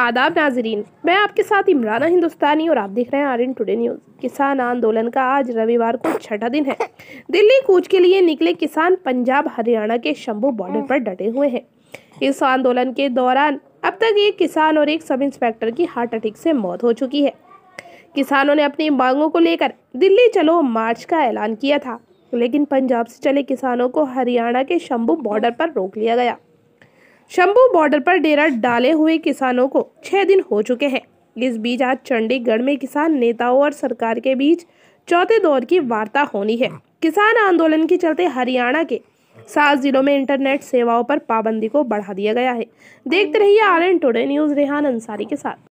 आदाब नाजरीन मैं आपके साथ इमराना हिंदुस्तानी और आप देख रहे हैं इन टुडे न्यूज़ किसान आंदोलन का आज रविवार को छठा दिन है दिल्ली कूच के लिए निकले किसान पंजाब हरियाणा के शंभू बॉर्डर पर डटे हुए हैं इस आंदोलन के दौरान अब तक एक किसान और एक सब इंस्पेक्टर की हार्ट अटैक से मौत हो चुकी है किसानों ने अपनी मांगों को लेकर दिल्ली चलो मार्च का ऐलान किया था लेकिन पंजाब से चले किसानों को हरियाणा के शंभू बॉर्डर पर रोक लिया गया शंभू बॉर्डर पर डेरा डाले हुए किसानों को छह दिन हो चुके हैं इस बीच आज चंडीगढ़ में किसान नेताओं और सरकार के बीच चौथे दौर की वार्ता होनी है किसान आंदोलन के चलते हरियाणा के सात जिलों में इंटरनेट सेवाओं पर पाबंदी को बढ़ा दिया गया है देखते रहिए R N today news Rehan Ansari के साथ